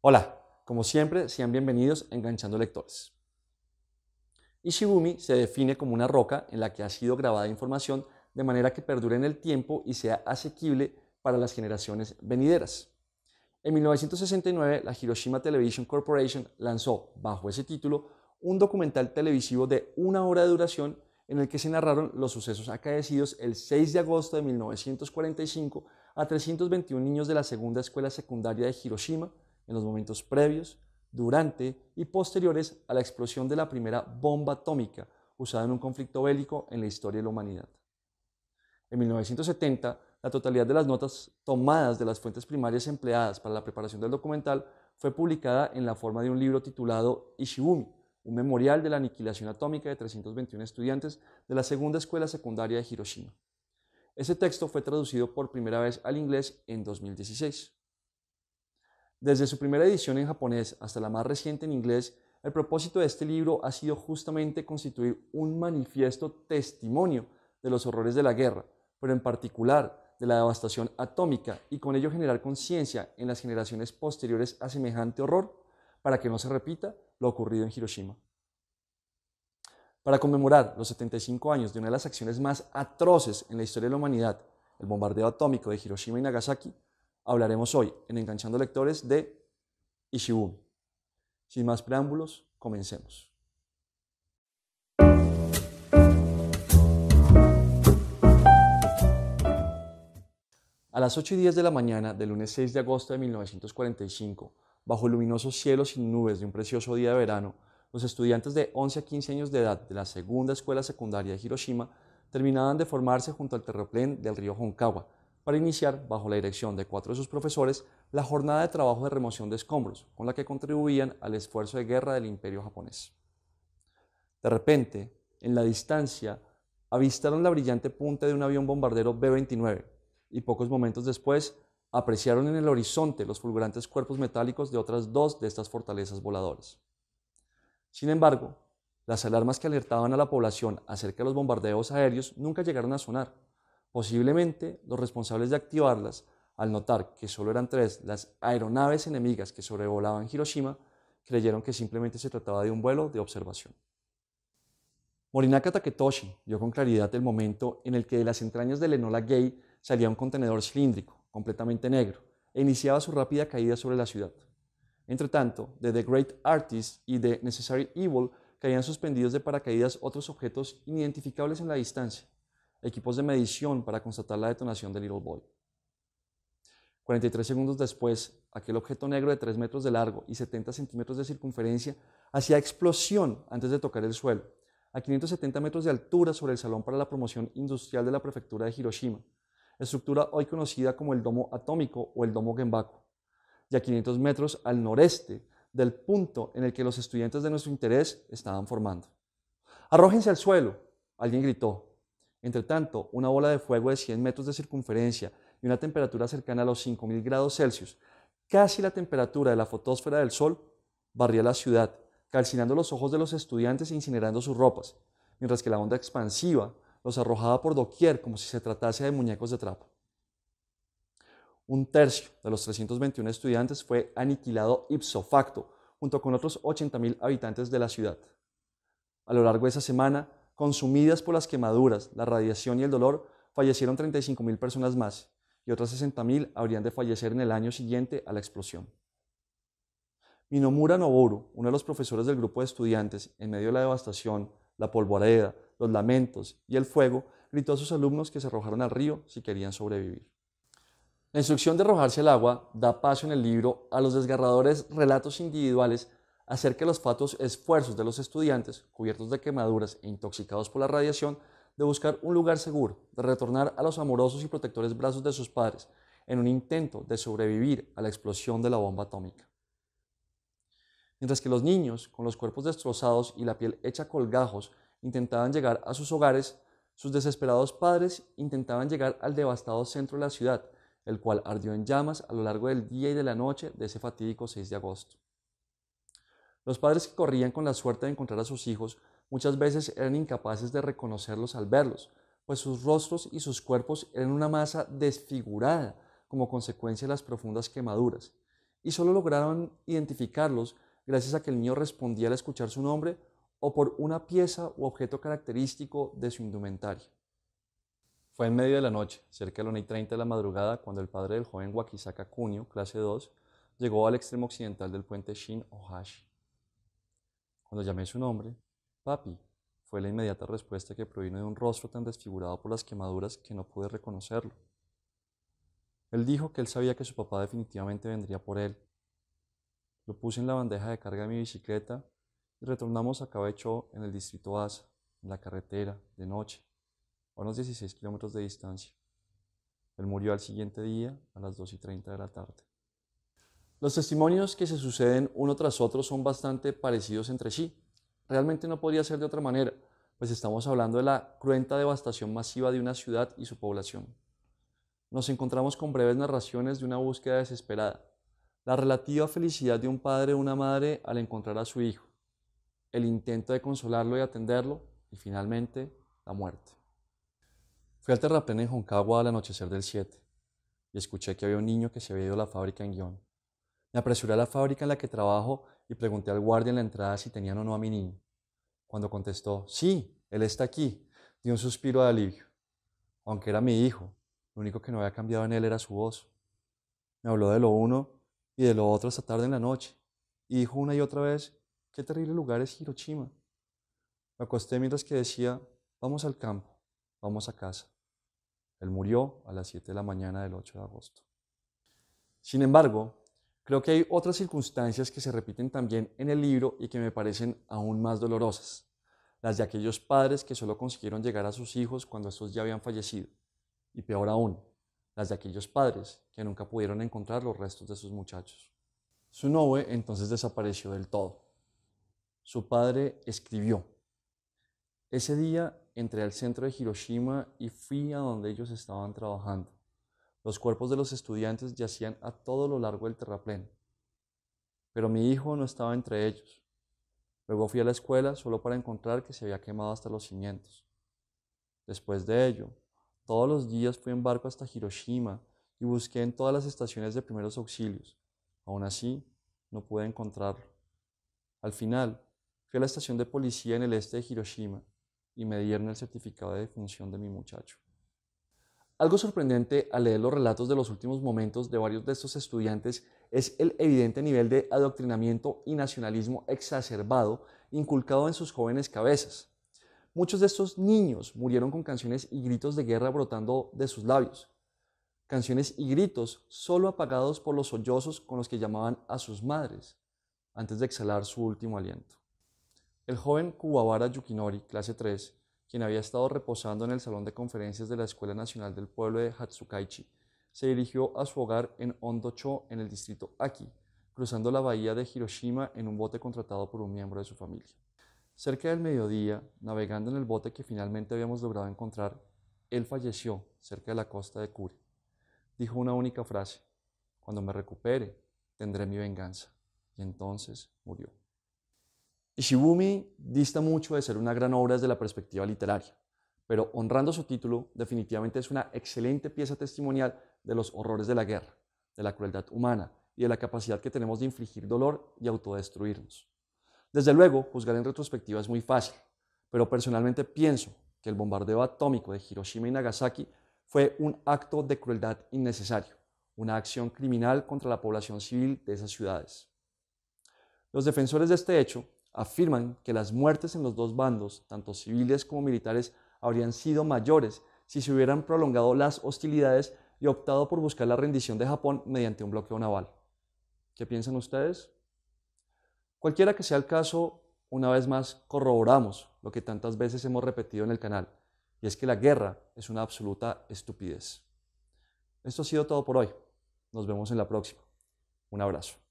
Hola, como siempre, sean bienvenidos a Enganchando Lectores. Ishibumi se define como una roca en la que ha sido grabada información de manera que perdure en el tiempo y sea asequible para las generaciones venideras. En 1969, la Hiroshima Television Corporation lanzó, bajo ese título, un documental televisivo de una hora de duración en el que se narraron los sucesos acaecidos el 6 de agosto de 1945 a 321 niños de la segunda escuela secundaria de Hiroshima, en los momentos previos, durante y posteriores a la explosión de la primera bomba atómica usada en un conflicto bélico en la historia de la humanidad. En 1970, la totalidad de las notas tomadas de las fuentes primarias empleadas para la preparación del documental fue publicada en la forma de un libro titulado Ishibumi, un memorial de la aniquilación atómica de 321 estudiantes de la segunda escuela secundaria de Hiroshima. Ese texto fue traducido por primera vez al inglés en 2016. Desde su primera edición en japonés hasta la más reciente en inglés, el propósito de este libro ha sido justamente constituir un manifiesto testimonio de los horrores de la guerra, pero en particular de la devastación atómica y con ello generar conciencia en las generaciones posteriores a semejante horror para que no se repita lo ocurrido en Hiroshima. Para conmemorar los 75 años de una de las acciones más atroces en la historia de la humanidad, el bombardeo atómico de Hiroshima y Nagasaki, hablaremos hoy en Enganchando Lectores de Ishibun. Sin más preámbulos, comencemos. A las 8 y 10 de la mañana del lunes 6 de agosto de 1945, bajo luminosos cielos cielo sin nubes de un precioso día de verano, los estudiantes de 11 a 15 años de edad de la segunda escuela secundaria de Hiroshima terminaban de formarse junto al terraplén del río Honkawa, para iniciar, bajo la dirección de cuatro de sus profesores, la jornada de trabajo de remoción de escombros, con la que contribuían al esfuerzo de guerra del imperio japonés. De repente, en la distancia, avistaron la brillante punta de un avión bombardero B-29 y pocos momentos después apreciaron en el horizonte los fulgurantes cuerpos metálicos de otras dos de estas fortalezas voladoras. Sin embargo, las alarmas que alertaban a la población acerca de los bombardeos aéreos nunca llegaron a sonar Posiblemente los responsables de activarlas, al notar que solo eran tres las aeronaves enemigas que sobrevolaban Hiroshima, creyeron que simplemente se trataba de un vuelo de observación. Morinaka Taketoshi vio con claridad el momento en el que de las entrañas de Enola Gay salía un contenedor cilíndrico, completamente negro, e iniciaba su rápida caída sobre la ciudad. Entretanto, de The Great Artist y de Necessary Evil caían suspendidos de paracaídas otros objetos inidentificables en la distancia equipos de medición para constatar la detonación del Little Boy. 43 segundos después, aquel objeto negro de 3 metros de largo y 70 centímetros de circunferencia hacía explosión antes de tocar el suelo, a 570 metros de altura sobre el Salón para la Promoción Industrial de la Prefectura de Hiroshima, estructura hoy conocida como el Domo Atómico o el Domo Genbaku, y a 500 metros al noreste del punto en el que los estudiantes de nuestro interés estaban formando. ¡Arrójense al suelo! Alguien gritó, entre tanto, una bola de fuego de 100 metros de circunferencia y una temperatura cercana a los 5.000 grados Celsius, casi la temperatura de la fotosfera del Sol, barría la ciudad, calcinando los ojos de los estudiantes e incinerando sus ropas, mientras que la onda expansiva los arrojaba por doquier como si se tratase de muñecos de trapo. Un tercio de los 321 estudiantes fue aniquilado ipso facto, junto con otros 80.000 habitantes de la ciudad. A lo largo de esa semana, Consumidas por las quemaduras, la radiación y el dolor, fallecieron 35.000 personas más y otras 60.000 habrían de fallecer en el año siguiente a la explosión. Minomura Noboru, uno de los profesores del grupo de estudiantes, en medio de la devastación, la polvareda, los lamentos y el fuego, gritó a sus alumnos que se arrojaron al río si querían sobrevivir. La instrucción de arrojarse al agua da paso en el libro a los desgarradores relatos individuales hacer que los fatuos esfuerzos de los estudiantes, cubiertos de quemaduras e intoxicados por la radiación, de buscar un lugar seguro, de retornar a los amorosos y protectores brazos de sus padres, en un intento de sobrevivir a la explosión de la bomba atómica. Mientras que los niños, con los cuerpos destrozados y la piel hecha colgajos, intentaban llegar a sus hogares, sus desesperados padres intentaban llegar al devastado centro de la ciudad, el cual ardió en llamas a lo largo del día y de la noche de ese fatídico 6 de agosto. Los padres que corrían con la suerte de encontrar a sus hijos muchas veces eran incapaces de reconocerlos al verlos, pues sus rostros y sus cuerpos eran una masa desfigurada como consecuencia de las profundas quemaduras, y solo lograron identificarlos gracias a que el niño respondía al escuchar su nombre o por una pieza u objeto característico de su indumentaria. Fue en medio de la noche, cerca de las 1 y de la madrugada, cuando el padre del joven Wakisaka Kunio, clase 2, llegó al extremo occidental del puente Shin Ohashi. Cuando llamé su nombre, papi, fue la inmediata respuesta que provino de un rostro tan desfigurado por las quemaduras que no pude reconocerlo. Él dijo que él sabía que su papá definitivamente vendría por él. Lo puse en la bandeja de carga de mi bicicleta y retornamos a Cabecho en el distrito Asa, en la carretera, de noche, a unos 16 kilómetros de distancia. Él murió al siguiente día a las 2 y 30 de la tarde. Los testimonios que se suceden uno tras otro son bastante parecidos entre sí. Realmente no podría ser de otra manera, pues estamos hablando de la cruenta devastación masiva de una ciudad y su población. Nos encontramos con breves narraciones de una búsqueda desesperada, la relativa felicidad de un padre o una madre al encontrar a su hijo, el intento de consolarlo y atenderlo, y finalmente la muerte. Fui al terraplén en Joncagua al anochecer del 7 y escuché que había un niño que se había ido a la fábrica en Guión. Me apresuré a la fábrica en la que trabajo y pregunté al guardia en la entrada si tenían o no a mi niño. Cuando contestó, sí, él está aquí, di un suspiro de alivio. Aunque era mi hijo, lo único que no había cambiado en él era su voz. Me habló de lo uno y de lo otro hasta tarde en la noche, y dijo una y otra vez, qué terrible lugar es Hiroshima. Me acosté mientras que decía, vamos al campo, vamos a casa. Él murió a las 7 de la mañana del 8 de agosto. Sin embargo, Creo que hay otras circunstancias que se repiten también en el libro y que me parecen aún más dolorosas, las de aquellos padres que solo consiguieron llegar a sus hijos cuando estos ya habían fallecido, y peor aún, las de aquellos padres que nunca pudieron encontrar los restos de sus muchachos. Su nove entonces desapareció del todo. Su padre escribió, ese día entré al centro de Hiroshima y fui a donde ellos estaban trabajando. Los cuerpos de los estudiantes yacían a todo lo largo del terraplén, pero mi hijo no estaba entre ellos. Luego fui a la escuela solo para encontrar que se había quemado hasta los cimientos. Después de ello, todos los días fui en barco hasta Hiroshima y busqué en todas las estaciones de primeros auxilios. Aún así, no pude encontrarlo. Al final, fui a la estación de policía en el este de Hiroshima y me dieron el certificado de defunción de mi muchacho. Algo sorprendente al leer los relatos de los últimos momentos de varios de estos estudiantes es el evidente nivel de adoctrinamiento y nacionalismo exacerbado inculcado en sus jóvenes cabezas. Muchos de estos niños murieron con canciones y gritos de guerra brotando de sus labios. Canciones y gritos solo apagados por los sollozos con los que llamaban a sus madres antes de exhalar su último aliento. El joven Kuwabara Yukinori, clase 3, quien había estado reposando en el salón de conferencias de la Escuela Nacional del Pueblo de Hatsukaichi, se dirigió a su hogar en Ondocho, en el distrito Aki, cruzando la bahía de Hiroshima en un bote contratado por un miembro de su familia. Cerca del mediodía, navegando en el bote que finalmente habíamos logrado encontrar, él falleció cerca de la costa de Kure. Dijo una única frase, cuando me recupere, tendré mi venganza. Y entonces murió. Ishibumi dista mucho de ser una gran obra desde la perspectiva literaria, pero honrando su título, definitivamente es una excelente pieza testimonial de los horrores de la guerra, de la crueldad humana y de la capacidad que tenemos de infligir dolor y autodestruirnos. Desde luego, juzgar en retrospectiva es muy fácil, pero personalmente pienso que el bombardeo atómico de Hiroshima y Nagasaki fue un acto de crueldad innecesario, una acción criminal contra la población civil de esas ciudades. Los defensores de este hecho afirman que las muertes en los dos bandos, tanto civiles como militares, habrían sido mayores si se hubieran prolongado las hostilidades y optado por buscar la rendición de Japón mediante un bloqueo naval. ¿Qué piensan ustedes? Cualquiera que sea el caso, una vez más corroboramos lo que tantas veces hemos repetido en el canal, y es que la guerra es una absoluta estupidez. Esto ha sido todo por hoy. Nos vemos en la próxima. Un abrazo.